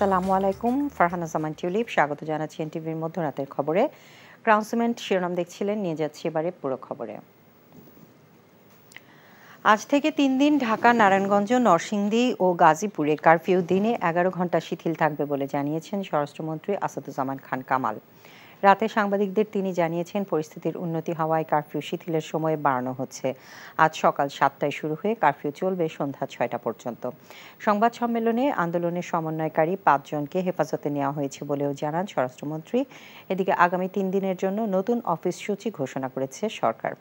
আসসালামু আলাইকুম ফারহানা জামান টিউলিপ স্বাগত জানাচ্ছি এনটিভির মধ্যরাতের খবরে ক্রাউন্সমেন্ট শিরোনাম দেখছিলেন নিয়ে যাচ্ছি এবারে পুরো খবরে আজ থেকে তিন দিন ঢাকা নারায়ণগঞ্জ নরসিংদী ও গাজীপুরে কারফিউ দিনে এগারো ঘন্টা শিথিল থাকবে বলে জানিয়েছেন স্বরাষ্ট্রমন্ত্রী আসাদুজ্জামান খান কামাল রাতে সাংবাদিকদের তিনি জানিয়েছেন পরিস্থিতির উন্নতি হওয়ায় কারফিউ শিথিলের সময় বাড়ানো হচ্ছে আজ সকাল সাতটায় শুরু হয়ে কারফিউ চলবে সন্ধ্যা ছয়টা পর্যন্ত সংবাদ সম্মেলনে আন্দোলনের সমন্বয়কারী পাঁচজনকে হেফাজতে নেওয়া হয়েছে বলেও জানান স্বরাষ্ট্রমন্ত্রী এদিকে আগামী তিন দিনের জন্য নতুন অফিস সূচি ঘোষণা করেছে সরকার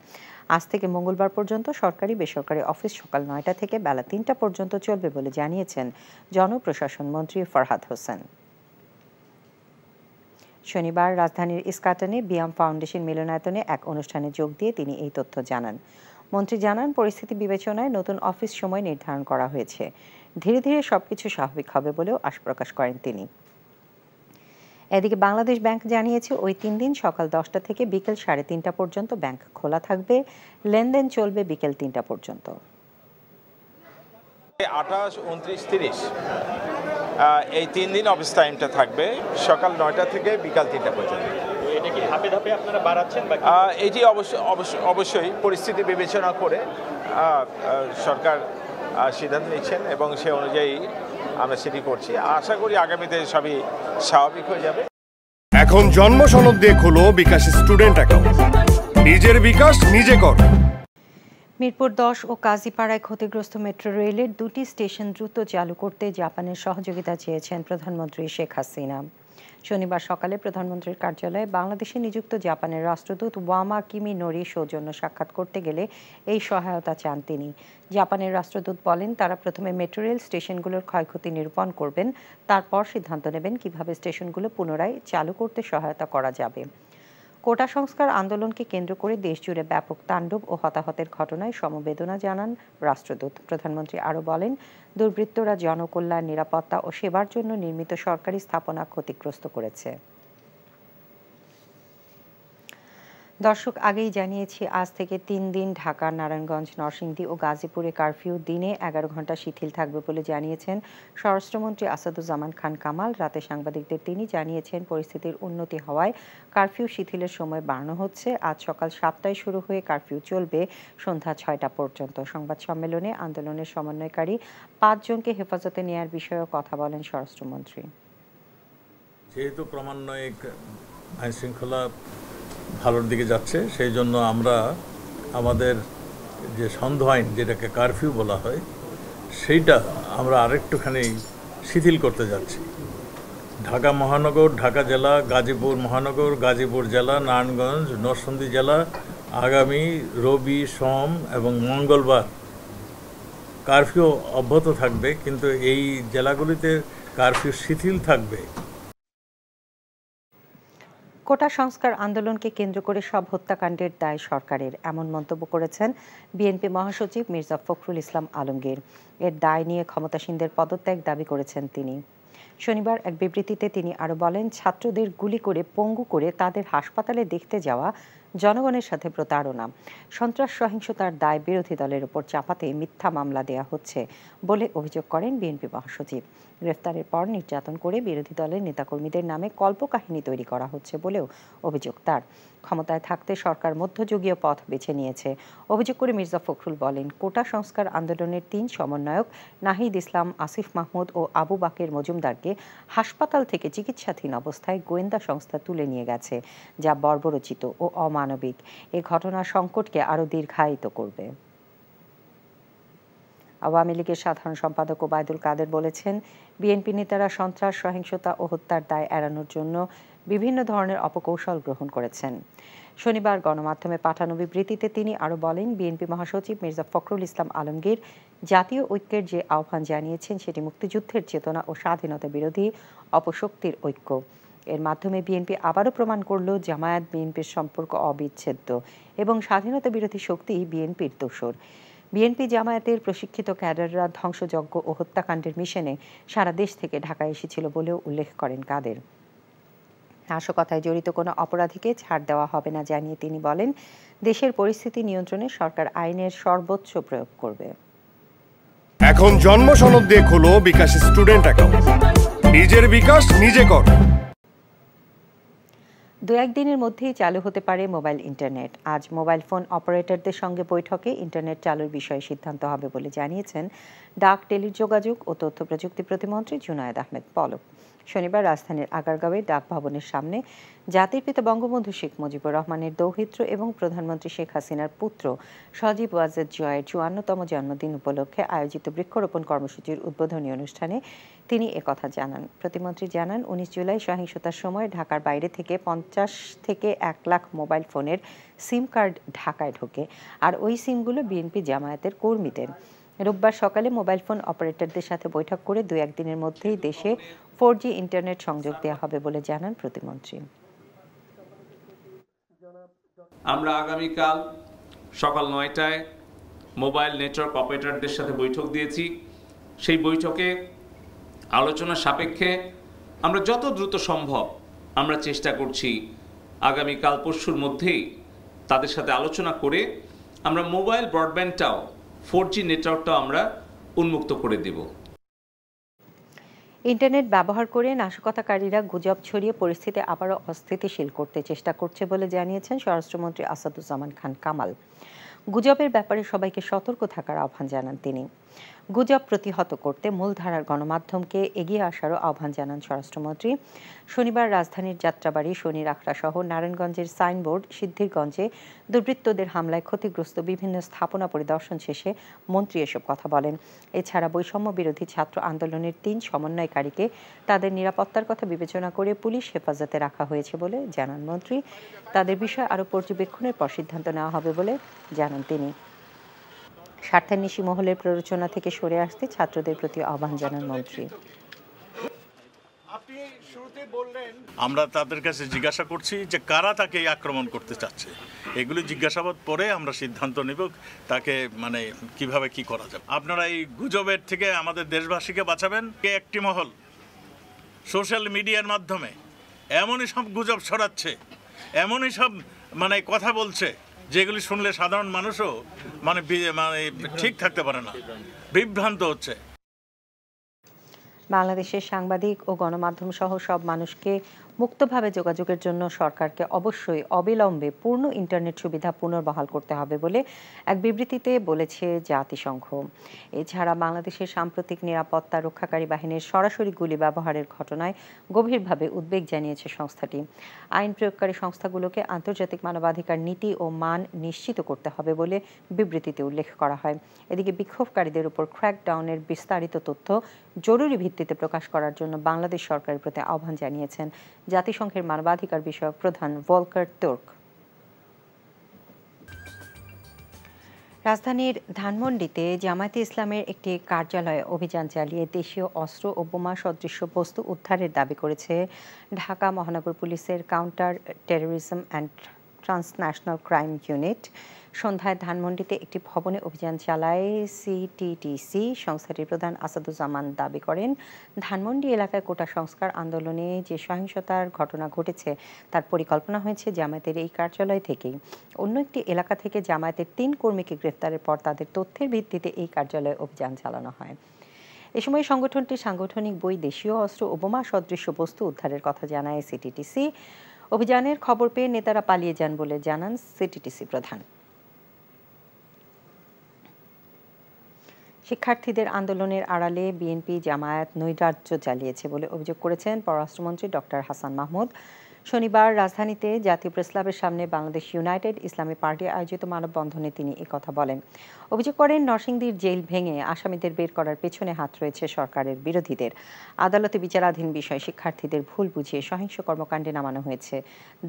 আজ থেকে মঙ্গলবার পর্যন্ত সরকারি বেসরকারি অফিস সকাল নয়টা থেকে বেলা তিনটা পর্যন্ত চলবে বলে জানিয়েছেন জনপ্রশাসন মন্ত্রী ফরহাদ হোসেন শনিবার রাজধানীর ইস্কাটনে বিয়াম ফাউন্ডেশন মিলনায়তনে এক অনুষ্ঠানে যোগ দিয়ে তিনি এই তথ্য জানান মন্ত্রী জানান পরিস্থিতি বিবেচনায় নতুন অফিস সময় নির্ধারণ করা হয়েছে ধীরে ধীরে সবকিছু স্বাভাবিক হবে বলেও আশ প্রকাশ করেন তিনি এদিকে বাংলাদেশ ব্যাংক জানিয়েছে ওই তিন দিন সকাল দশটা থেকে বিকেল সাড়ে তিনটা পর্যন্ত ব্যাংক খোলা থাকবে লেনদেন চলবে বিকেল তিনটা পর্যন্ত আঠাশ উনত্রিশ তিরিশ এই তিন দিন অফিস টাইমটা থাকবে সকাল নয়টা থেকে বিকাল তিনটা পর্যন্ত এটি অবশ্য অবশ্যই পরিস্থিতি বিবেচনা করে সরকার সিদ্ধান্ত নিচ্ছেন এবং সে অনুযায়ী আমরা সেটি করছি আশা করি আগামীতে সবই স্বাভাবিক হয়ে যাবে এখন জন্ম দিয়ে খোলো বিকাশ স্টুডেন্ট অ্যাকাউন্ট নিজের বিকাশ নিজে কর মিরপুর দশ ও কাজীপাড়ায় ক্ষতিগ্রস্ত মেট্রো রেলের দুটি স্টেশন দ্রুত চালু করতে জাপানের সহযোগিতা চেয়েছেন প্রধানমন্ত্রী শেখ হাসিনা শনিবার সকালে প্রধানমন্ত্রীর কার্যালয়ে বাংলাদেশে নিযুক্ত জাপানের রাষ্ট্রদূত ওয়ামা কিমি নোরি সৌজন্য সাক্ষাৎ করতে গেলে এই সহায়তা চান তিনি জাপানের রাষ্ট্রদূত বলেন তারা প্রথমে মেট্রো রেল স্টেশনগুলোর ক্ষয়ক্ষতি নিরূপণ করবেন তারপর সিদ্ধান্ত নেবেন কিভাবে স্টেশনগুলো পুনরায় চালু করতে সহায়তা করা যাবে কোটা সংস্কার আন্দোলনকে কেন্দ্র করে দেশজুড়ে ব্যাপক তাণ্ডব ও হতাহতের ঘটনায় সমবেদনা জানান রাষ্ট্রদূত প্রধানমন্ত্রী আরও বলেন দুর্বৃত্তরা জনকল্যাণ নিরাপত্তা ও সেবার জন্য নির্মিত সরকারি স্থাপনা ক্ষতিগ্রস্ত করেছে দর্শক আগেই জানিয়েছি আজ থেকে তিন দিন ঢাকা নারায়ণগঞ্জ নরসিংদী ও গাজীপুরে কারফিউ দিনে এগারো ঘন্টা শিথিল থাকবে বলে জানিয়েছেন স্বরাষ্ট্রমন্ত্রী আসাদুজ্জামান খান কামাল রাতে সাংবাদিকদের তিনি জানিয়েছেন পরিস্থিতির উন্নতি হওয়ায় কারফিউ শিথিলের সময় বাড়ানো হচ্ছে আজ সকাল সাতটায় শুরু হয়ে কারফিউ চলবে সন্ধ্যা ছয়টা পর্যন্ত সংবাদ সম্মেলনে আন্দোলনের সমন্বয়কারী পাঁচজনকে হেফাজতে নেয়ার বিষয়েও কথা বলেন স্বরাষ্ট্রমন্ত্রী যেহেতু ক্রমান্বয়ে ভালোর দিকে যাচ্ছে সেই জন্য আমরা আমাদের যে সন্ধ আইন যেটাকে কারফিউ বলা হয় সেইটা আমরা আরেকটুখানি শিথিল করতে যাচ্ছি ঢাকা মহানগর ঢাকা জেলা গাজীপুর মহানগর গাজীপুর জেলা নারায়ণগঞ্জ নরসন্দী জেলা আগামী রবি সোম এবং মঙ্গলবার কারফিউ অব্যাহত থাকবে কিন্তু এই জেলাগুলিতে কারফিউ শিথিল থাকবে কোটা সংস্কার আন্দোলনকে কেন্দ্র করে সব হত্যাকাণ্ডের দায় সরকারের এমন মন্তব্য করেছেন বিএনপি মহাসচিব মির্জা ফখরুল ইসলাম আলমগীর এর দায় নিয়ে ক্ষমতাসীনদের পদত্যাগ দাবি করেছেন তিনি শনিবার এক বিবৃতিতে তিনি আরো বলেন ছাত্রদের গুলি করে পঙ্গু করে তাদের হাসপাতালে দেখতে যাওয়া জনগণের সাথে প্রতারণা সন্ত্রাস সহিংসতার দায় বিরোধী দলের উপর চাপাতে মিথ্যা মামলা দেয়া হচ্ছে বলে অভিযোগ করেন বিএনপি মহাসচিব গ্রেফতারের পর নির্যাতন করে বিরোধী দলের নেতাকর্মীদের নামে কল্পকাহিনী তৈরি করা হচ্ছে বলেও অভিযোগ তার ক্ষমতায় থাকতে সরকার মধ্যযুগীয় পথ বেছে নিয়েছে অভিযোগ করে মির্জা ফখরুল বলেন কোটা সংস্কার আন্দোলনের তিন সমন্বয়ক নাহিদ ইসলাম আসিফ মাহমুদ ও আবু বাকের মজুমদারকে হাসপাতাল থেকে চিকিৎসাধীন অবস্থায় গোয়েন্দা সংস্থা তুলে নিয়ে গেছে যা বর্বরচিত ও অমানবিক এ ঘটনা সংকটকে আরও দীর্ঘায়িত করবে আওয়ামী লীগের সাধারণ সম্পাদক ওবায়দুল কাদের বলেছেন বিএনপি নেতারা সন্ত্রাস সহিংসতা ও হত্যার দায় এড়ানোর জন্য বিভিন্ন ধরনের অপকৌশল গ্রহণ করেছেন শনিবার গণমাধ্যমে পাঠানো বিবৃতিতে তিনি আরও বলেন বিএনপি মহাসচিব মির্জা ফখরুল ইসলাম আলমগীর জাতীয় ঐক্যের যে আহ্বান জানিয়েছেন সেটি মুক্তিযুদ্ধের চেতনা ও স্বাধীনতা বিরোধী অপশক্তির ঐক্য এর মাধ্যমে বিএনপি আবারও প্রমাণ করল জামায়াত বিএনপির সম্পর্ক অবিচ্ছেদ্য এবং স্বাধীনতা বিরোধী শক্তি বিএনপির দোষর বিএনপি জামায়াতের প্রশিক্ষিত ক্যাডাররা ধ্বংসযজ্ঞ ও হত্যাকাণ্ডের মিশনে সারা দেশ থেকে ঢাকায় এসেছিল বলেও উল্লেখ করেন কাদের নাশকতায় জড়িত কোনো অপরাধীকে ছাড় দেওয়া হবে না জানিয়ে তিনি বলেন দেশের পরিস্থিতি নিয়ন্ত্রণে সরকার আইনের সর্বোচ্চ প্রয়োগ করবে এখন জন্ম সনদ দিয়ে খোলো বিকাশ স্টুডেন্ট অ্যাকাউন্ট নিজের বিকাশ নিজে কর দু একদিনের মধ্যেই চালু হতে পারে মোবাইল ইন্টারনেট আজ মোবাইল ফোন অপারেটরদের সঙ্গে বৈঠকে ইন্টারনেট চালুর বিষয়ে সিদ্ধান্ত হবে বলে জানিয়েছেন ডাক টেলিযোগাযোগ ও তথ্য প্রযুক্তি প্রতিমন্ত্রী জুনায়েদ আহমেদ পলক শনিবার রাজধানীর আগারগাঁওয়ে ডাক ভবনের সামনে জাতির পিতা বঙ্গবন্ধু শেখ মুজিবুর রহমানের দৌহিত্র এবং প্রধানমন্ত্রী শেখ হাসিনার পুত্র সজীব ওয়াজেদ জয়ের চুয়ান্নতম জন্মদিন উপলক্ষে আয়োজিত বৃক্ষরোপণ কর্মসূচির উদ্বোধনী অনুষ্ঠানে তিনি একথা জানান প্রতিমন্ত্রী জানান উনিশ জুলাই সহিংসতার সময় ঢাকার বাইরে থেকে পঞ্চাশ থেকে এক লাখ মোবাইল ফোনের সিম কার্ড ঢাকায় ঢোকে আর ওই সিমগুলো বিএনপি জামায়াতের কর্মীদের রোববার সকালে মোবাইল ফোন অপারেটরদের সাথে বৈঠক করে দু একদিনের মধ্যেই দেশে ফোর ইন্টারনেট সংযোগ দেওয়া হবে বলে জানান প্রতিমন্ত্রী আমরা আগামীকাল সকাল নয়টায় মোবাইল নেটওয়ার্ক অপারেটরদের সাথে বৈঠক দিয়েছি সেই বৈঠকে আলোচনা সাপেক্ষে আমরা যত দ্রুত সম্ভব আমরা চেষ্টা করছি আগামীকাল পরশুর মধ্যেই তাদের সাথে আলোচনা করে আমরা মোবাইল ব্রডব্যান্ডটাও ফোর জি নেটওয়ার্কটা আমরা উন্মুক্ত করে দেব ইন্টারনেট ব্যবহার করে নাশকতাকারীরা গুজব ছড়িয়ে পরিস্থিতি আবারও অস্থিতিশীল করতে চেষ্টা করছে বলে জানিয়েছেন স্বরাষ্ট্রমন্ত্রী আসাদুজ্জামান খান কামাল গুজবের ব্যাপারে সবাইকে সতর্ক থাকার আহ্বান জানান তিনি গুজব প্রতিহত করতে মূলধারার গণমাধ্যমকে এগিয়ে আসারও আহ্বান জানান স্বরাষ্ট্রমন্ত্রী শনিবার রাজধানীর যাত্রাবাড়ি শনি আখড়াসহ নারায়ণগঞ্জের সাইনবোর্ড সিদ্ধিরগঞ্জে দুর্বৃত্তদের হামলায় ক্ষতিগ্রস্ত বিভিন্ন স্থাপনা পরিদর্শন শেষে মন্ত্রী এসব কথা বলেন এছাড়া বৈষম্য বিরোধী ছাত্র আন্দোলনের তিন সমন্বয়কারীকে তাদের নিরাপত্তার কথা বিবেচনা করে পুলিশ হেফাজতে রাখা হয়েছে বলে জানান মন্ত্রী তাদের বিষয় আরও পর্যবেক্ষণের পর সিদ্ধান্ত নেওয়া হবে বলে জানান তিনি স্বার্থান্বেষী মহলের প্ররোচনা থেকে সরে আসতে ছাত্রদের প্রতি আহ্বান জানান মন্ত্রী আমরা তাদের কাছে জিজ্ঞাসা করছি যে কারা তাকে আক্রমণ করতে চাচ্ছে এগুলি জিজ্ঞাসাবাদ পরে আমরা সিদ্ধান্ত নেব তাকে মানে কিভাবে কি করা যাবে আপনারা এই গুজবের থেকে আমাদের দেশবাসীকে বাঁচাবেন কে একটি মহল সোশ্যাল মিডিয়ার মাধ্যমে এমনই সব গুজব ছড়াচ্ছে এমনই সব মানে কথা বলছে যেগুলি শুনলে সাধারণ মানুষও মানে মানে ঠিক থাকতে পারে না বিভ্রান্ত হচ্ছে বাংলাদেশের সাংবাদিক ও গণমাধ্যম সহ সব মানুষকে মুক্তভাবে যোগাযোগের জন্য সরকারকে অবশ্যই অবিলম্বে পূর্ণ ইন্টারনেট সুবিধা পুনর্বহাল করতে হবে বলে এক বিবৃতিতে বলেছে জাতিসংঘ এছাড়া বাংলাদেশের সাম্প্রতিক নিরাপত্তা রক্ষাকারী বাহিনীর সরাসরি গুলি ব্যবহারের ঘটনায় গভীরভাবে উদ্বেগ জানিয়েছে সংস্থাটি আইন প্রয়োগকারী সংস্থাগুলোকে আন্তর্জাতিক মানবাধিকার নীতি ও মান নিশ্চিত করতে হবে বলে বিবৃতিতে উল্লেখ করা হয় এদিকে বিক্ষোভকারীদের উপর ক্র্যাকডাউনের বিস্তারিত তথ্য জরুরি ভিত্তিতে প্রকাশ করার জন্য বাংলাদেশ সরকারের প্রতি আহ্বান জানিয়েছেন জাতিসংঘের মানবাধিকার বিষয়ক প্রধান ভলকার তুর্ক রাজধানীর ধানমন্ডিতে জামায়াতে ইসলামের একটি কার্যালয়ে অভিযান চালিয়ে দেশীয় অস্ত্র ও বোমা সদৃশ্য বস্তু উদ্ধারের দাবি করেছে ঢাকা মহানগর পুলিশের counter terrorism and transnational crime unit সন্ধ্যায় ধানমন্ডিতে একটি ভবনে অভিযান চালায় সিটিটিসি সংস্থাটির প্রধান আসাদুজ্জামান দাবি করেন ধানমন্ডি এলাকায় কোটা সংস্কার আন্দোলনে যে সহিংসতার ঘটনা ঘটেছে তার পরিকল্পনা হয়েছে জামায়াতের এই কার্যালয় থেকেই অন্য একটি এলাকা থেকে জামায়াতের তিন কর্মীকে গ্রেফতারের পর তাদের তথ্যের ভিত্তিতে এই কার্যালয়ে অভিযান চালানো হয় এ সময় সংগঠনটি সাংগঠনিক বই দেশীয় অস্ত্র ও বোমা সদৃশ্য বস্তু উদ্ধারের কথা জানায় সিটিটিসি অভিযানের খবর পেয়ে নেতারা পালিয়ে যান বলে জানান সিটিটিসি প্রধান শিক্ষার্থীদের আন্দোলনের আড়ালে বিএনপি জামায়াত নৈরাজ্য চালিয়েছে বলে অভিযোগ করেছেন পররাষ্ট্রমন্ত্রী ডক্টর হাসান মাহমুদ শনিবার রাজধানীতে জাতীয় প্রেসক্লাবের সামনে বাংলাদেশ ইউনাইটেড ইসলামী পার্টি আয়োজিত মানববন্ধনে তিনি কথা বলেন অভিযোগ করেন নরসিংদীর জেল ভেঙে আসামিদের বের করার পেছনে হাত রয়েছে সরকারের বিরোধীদের আদালতে বিচারাধীন বিষয় শিক্ষার্থীদের ভুল বুঝিয়ে সহিংস কর্মকাণ্ডে নামানো হয়েছে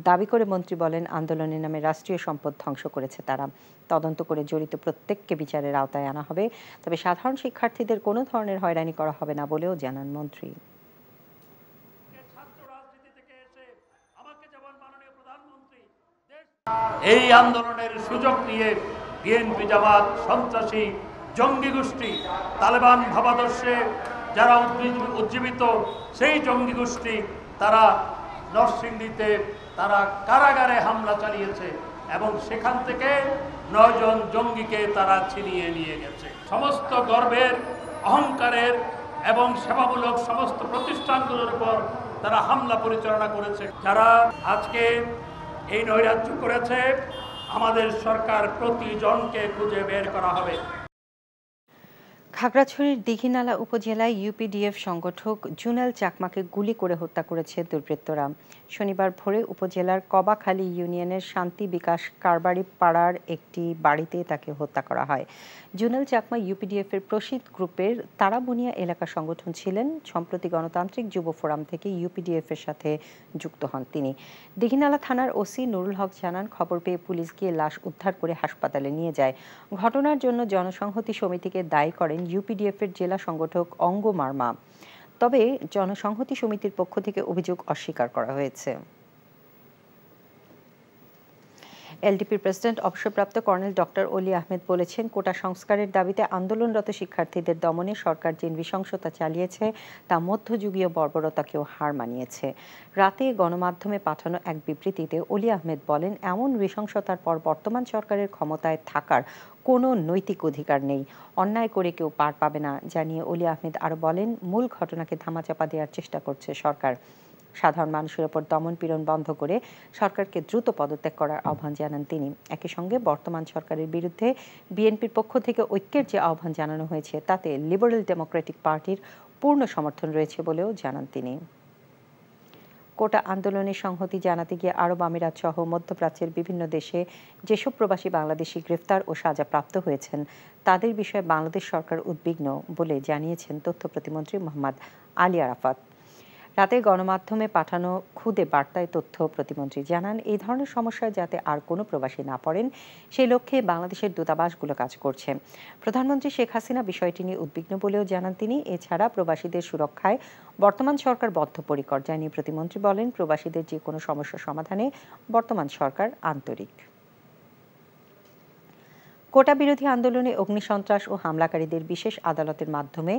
দাবি করে মন্ত্রী বলেন আন্দোলনের নামে রাষ্ট্রীয় সম্পদ ধ্বংস করেছে তারা তদন্ত করে জড়িত প্রত্যেককে বিচারের আওতায় আনা হবে তবে সাধারণ শিক্ষার্থীদের কোনো ধরনের হয়রানি করা হবে না বলেও জানান মন্ত্রী এই আন্দোলনের সুযোগ নিয়ে বিএনপি জামাত সন্ত্রাসী জঙ্গি গোষ্ঠী তালেবান ভাবাদর্শে যারা উজ্জীবিত সেই জঙ্গি গোষ্ঠী তারা নরসিংদীতে তারা কারাগারে হামলা চালিয়েছে এবং সেখান থেকে নয়জন জঙ্গিকে তারা ছিনিয়ে নিয়ে গেছে সমস্ত গর্বের অহংকারের এবং সেবামূলক সমস্ত প্রতিষ্ঠানগুলোর উপর তারা হামলা পরিচালনা করেছে যারা আজকে এই নৈরাজ্য করেছে আমাদের সরকার প্রতিজনকে খুঁজে বের করা হবে খাগড়াছড়ির দিঘিনালা উপজেলায় ইউপিডিএফ সংগঠক জুনাল চাকমাকে গুলি করে হত্যা করেছে দুর্বৃত্তরা শনিবার ভোরে উপজেলার কবাখালী ইউনিয়নের শান্তি বিকাশ কারবারি পাড়ার একটি বাড়িতে তাকে হত্যা করা হয় জুনাল চাকমা ইউপিডিএফ এর প্রসিদ্ধ গ্রুপের তারাবুনিয়া এলাকা সংগঠন ছিলেন সম্প্রতি গণতান্ত্রিক যুব ফোরাম থেকে ইউপিডিএফ এর সাথে যুক্ত হন তিনি দিঘিনালা থানার ওসি নুরুল হক জানান খবর পেয়ে পুলিশ গিয়ে লাশ উদ্ধার করে হাসপাতালে নিয়ে যায় ঘটনার জন্য জনসংহতি সমিতিকে দায়ী করেন ইউপিডিএফ এর জেলা সংগঠক অঙ্গ মার্মা তবে জনসংহতি সমিতির পক্ষ থেকে অভিযোগ অস্বীকার করা হয়েছে এলডিপি প্রেসিডেন্ট অবসরপ্রাপ্ত কর্নেল ডক্টর অলি আহমেদ বলেছেন কোটা সংস্কারের দাবিতে আন্দোলনরত শিক্ষার্থীদের দমনে সরকার যে নৃশংসতা চালিয়েছে তা মধ্যযুগীয় বর্বরতাকেও হার মানিয়েছে রাতে গণমাধ্যমে পাঠানো এক বিবৃতিতে অলি আহমেদ বলেন এমন নৃশংসতার পর বর্তমান সরকারের ক্ষমতায় থাকার কোনো নৈতিক অধিকার নেই অন্যায় করে কেউ পার পাবে না জানিয়ে অলি আহমেদ আরও বলেন মূল ঘটনাকে ধামাচাপা দেওয়ার চেষ্টা করছে সরকার সাধারণ মানুষের ওপর দমন পীড়ন বন্ধ করে সরকারকে দ্রুত পদত্যাগ করার আহ্বান জানান তিনি একই সঙ্গে বর্তমান সরকারের বিরুদ্ধে বিএনপির পক্ষ থেকে ঐক্যের যে আহ্বান জানানো হয়েছে তাতে লিবারেল ডেমোক্রেটিক পার্টির পূর্ণ সমর্থন রয়েছে বলেও জানান তিনি কোটা আন্দোলনের সংহতি জানাতে গিয়ে আরব আমিরাত সহ মধ্যপ্রাচ্যের বিভিন্ন দেশে যেসব প্রবাসী বাংলাদেশি গ্রেফতার ও সাজা প্রাপ্ত হয়েছেন তাদের বিষয়ে বাংলাদেশ সরকার উদ্বিগ্ন বলে জানিয়েছেন তথ্য প্রতিমন্ত্রী মোহাম্মদ আলী আরাফাত রাতে গণমাধ্যমে পাঠানো খুদে বার্তায় তথ্য প্রতিমন্ত্রী জানান এই ধরনের সমস্যায় যাতে আর কোনো প্রবাসী না পড়েন সেই লক্ষ্যে বাংলাদেশের দূতাবাসগুলো কাজ করছে প্রধানমন্ত্রী শেখ হাসিনা বিষয়টি নিয়ে উদ্বিগ্ন বলেও জানান তিনি এছাড়া প্রবাসীদের সুরক্ষায় বর্তমান সরকার বদ্ধপরিকর নিয়ে প্রতিমন্ত্রী বলেন প্রবাসীদের যে কোনো সমস্যা সমাধানে বর্তমান সরকার আন্তরিক কোটা বিরোধী আন্দোলনে অগ্নিসন্ত্রাস ও হামলাকারীদের বিশেষ আদালতের মাধ্যমে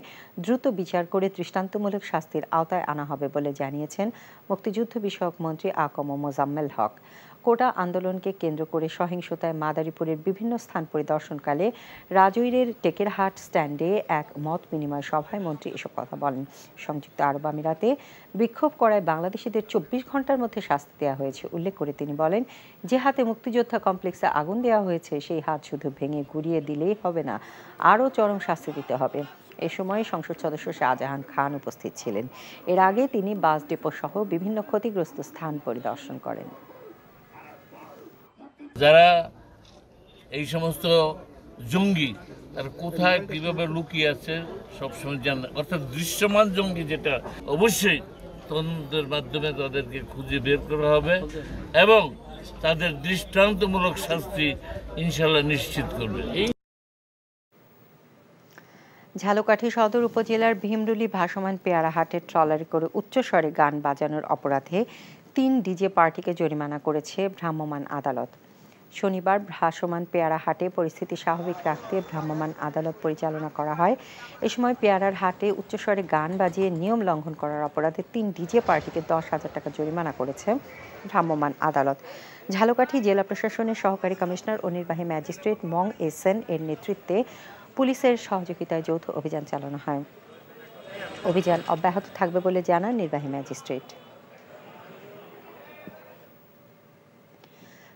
দ্রুত বিচার করে দৃষ্টান্তমূলক শাস্তির আওতায় আনা হবে বলে জানিয়েছেন মুক্তিযুদ্ধ বিষয়ক মন্ত্রী আকম মোজাম্মেল হক কোটা আন্দোলনকে কেন্দ্র করে সহিংসতায় মাদারীপুরের বিভিন্ন স্থান পরিদর্শনকালে রাজৈরের টেকেরহাট স্ট্যান্ডে এক মত বিনিময় সভায় মন্ত্রী এসব কথা বলেন সংযুক্ত আরব আমিরাতে বিক্ষোভ করায় বাংলাদেশিদের চব্বিশ ঘন্টার মধ্যে শাস্তি দেওয়া হয়েছে উল্লেখ করে তিনি বলেন যে হাতে মুক্তিযোদ্ধা কমপ্লেক্সে আগুন দেওয়া হয়েছে সেই হাত শুধু ভেঙে ঘুরিয়ে দিলেই হবে না আরও চরম শাস্তি দিতে হবে এ সময় সংসদ সদস্য শাহজাহান খান উপস্থিত ছিলেন এর আগে তিনি বাস ডিপো সহ বিভিন্ন ক্ষতিগ্রস্ত স্থান পরিদর্শন করেন যারা এই সমস্ত জঙ্গি আর কোথায় কীভাবে লুকিয়ে আছে সবসময় জানা অর্থাৎ দৃশ্যমান জঙ্গি যেটা অবশ্যই তদন্তের মাধ্যমে তাদেরকে খুঁজে বের করা হবে এবং তাদের দৃষ্টান্তমূলক শাস্তি ইনশাল্লাহ নিশ্চিত করবে ঝালকাঠি সদর উপজেলার ভীমরুলি ভাসমান পেয়ারাহাটের ট্রলারে করে উচ্চস্বরে গান বাজানোর অপরাধে তিন ডিজে পার্টিকে জরিমানা করেছে ভ্রাম্যমান আদালত শনিবার ভ্রাসমান পেয়ারা হাটে পরিস্থিতি স্বাভাবিক রাখতে ভ্রাম্যমান আদালত পরিচালনা করা হয় এ সময় পেয়ারার হাটে উচ্চস্বরে গান বাজিয়ে নিয়ম লঙ্ঘন করার অপরাধে তিন ডিজে পার্টিকে দশ হাজার টাকা জরিমানা করেছে ভ্রাম্যমান আদালত ঝালকাঠি জেলা প্রশাসনের সহকারী কমিশনার ও নির্বাহী ম্যাজিস্ট্রেট মং এস এন এর নেতৃত্বে পুলিশের সহযোগিতায় যৌথ অভিযান চালানো হয় অভিযান অব্যাহত থাকবে বলে জানান নির্বাহী ম্যাজিস্ট্রেট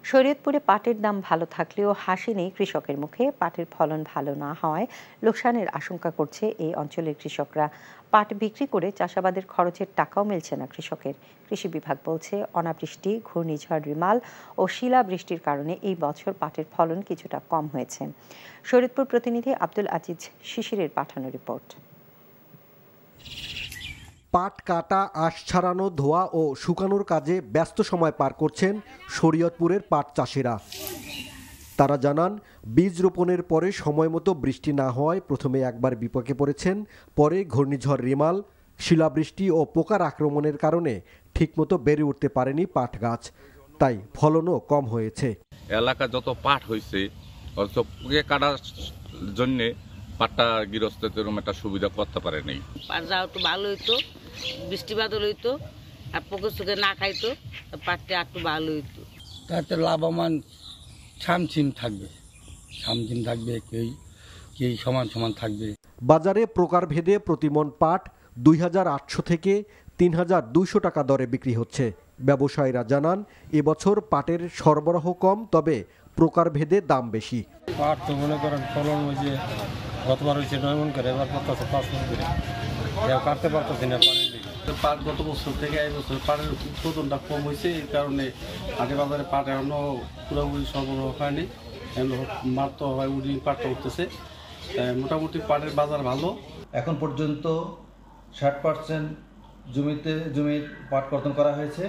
শরীয়তপুরে পাটের দাম ভালো থাকলেও হাসি নেই কৃষকের মুখে পাটের ফলন ভালো না হওয়ায় লোকসানের আশঙ্কা করছে এই অঞ্চলের কৃষকরা পাট বিক্রি করে চাষাবাদের খরচের টাকাও মিলছে না কৃষকের কৃষি বিভাগ বলছে অনাবৃষ্টি ঘূর্ণিঝড় রিমাল ও শিলাবৃষ্টির কারণে এই বছর পাটের ফলন কিছুটা কম হয়েছে শরীয়তপুর প্রতিনিধি আব্দুল আজিজ শিশিরের পাঠানো রিপোর্ট পাট কাটা আশ ছাড়ানো ধোয়া ও শুকানোর কাজে ব্যস্ত সময় পার করছেন শরীয়তপুরের পাট চাষিরা তারা জানান বীজ রোপণের পরে সময় মতো বৃষ্টি না হওয়ায় প্রথমে একবার বিপাকে পড়েছেন পরে ঘূর্ণিঝড় রিমাল শিলাবৃষ্টি ও পোকার আক্রমণের কারণে ঠিকমতো বেড়ে উঠতে পারেনি পাট গাছ তাই ফলনও কম হয়েছে এলাকা যত পাট হয়েছে অথচ পোকে কাটার জন্যে পাট্টা গৃহস্থতে এরকম একটা সুবিধা করতে পারে নেই যাও তো ভালো হইতো বৃষ্টি বাদল হইতো আর পোকে সুখে না খাইতো পাটটা একটু ভালো হইতো তাতে লাভবান ছামছিম থাকবে ছামছিম থাকবে কেউ কেউ সমান সমান থাকবে বাজারে প্রকারভেদে প্রতিমন পাট দুই থেকে তিন টাকা দরে বিক্রি হচ্ছে ব্যবসায়ীরা জানান এবছর পাটের সরবরাহ কম তবে প্রকারভেদে দাম বেশি পাট তো মনে করেন ফলন ওই যে গতবার হয়েছে নয় মন করে এবার পাঁচ মন করে এবার কাটতে পারতেছি না পানি পাট গত বছর থেকে এই বছর পাটের উৎপাদনটা কম হয়েছে এই কারণে আগে বাজারে পাট এখনও পুরোপুরি সরবরাহ হয়নি মাত্র হয় উড়ি পাটটা উঠতেছে মোটামুটি পাটের বাজার ভালো এখন পর্যন্ত ষাট পার্সেন্ট জমিতে জমির পাট কর্তন করা হয়েছে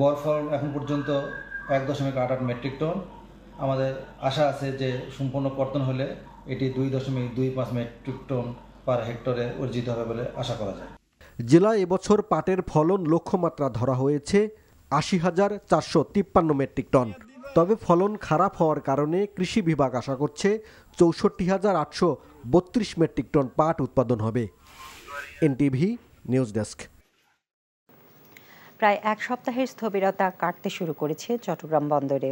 গড় ফল এখন পর্যন্ত এক দশমিক আট আট মেট্রিক টন আমাদের আশা আছে যে সম্পূর্ণ কর্তন হলে এটি দুই দশমিক দুই পাঁচ মেট্রিক টন পার হেক্টরে অর্জিত হবে বলে আশা করা যায় জেলায় এবছর পাটের ফলন লক্ষ্যমাত্রা ধরা হয়েছে আশি হাজার চারশো তিপ্পান্ন মেট্রিক টন তবে ফলন খারাপ হওয়ার কারণে কৃষি বিভাগ আশা করছে চৌষট্টি হাজার আটশো বত্রিশ মেট্রিক টন পাট উৎপাদন হবে এনটিভি নিউজ ডেস্ক প্রায় এক সপ্তাহের স্থবিরতা কাটতে শুরু করেছে চট্টগ্রাম বন্দরে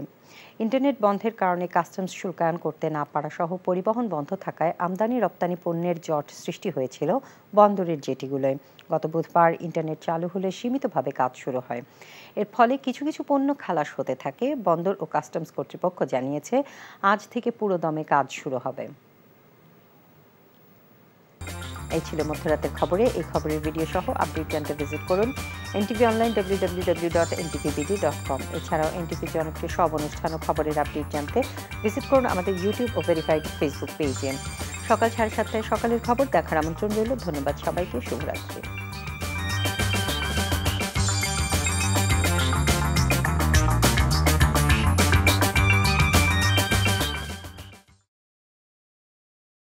ইন্টারনেট বন্ধের কারণে কাস্টমস শুল্কায়ন করতে না পারা সহ পরিবহন বন্ধ থাকায় আমদানি রপ্তানি পণ্যের জট সৃষ্টি হয়েছিল বন্দরের জেটিগুলোয় গত বুধবার ইন্টারনেট চালু হলে সীমিতভাবে কাজ শুরু হয় এর ফলে কিছু কিছু পণ্য খালাস হতে থাকে বন্দর ও কাস্টমস কর্তৃপক্ষ জানিয়েছে আজ থেকে পুরোদমে কাজ শুরু হবে এই ছিল মধ্যরাতের খবরে এই খবরের ভিডিও সহ আপডেট জানতে ভিজিট করুন NTV online W W W dot NTVBD dot com এছাড়াও এনটিভি জনপ্রিয় সব অনুষ্ঠান ও খবরের আপডেট জানতে ভিজিট করুন আমাদের ইউটিউব ও ভেরিফাইড ফেসবুক পেজে সকাল সাড়ে সাতটায় সকালের খবর দেখার আমন্ত্রণ রইল ধন্যবাদ সবাইকে শুভরাত্রি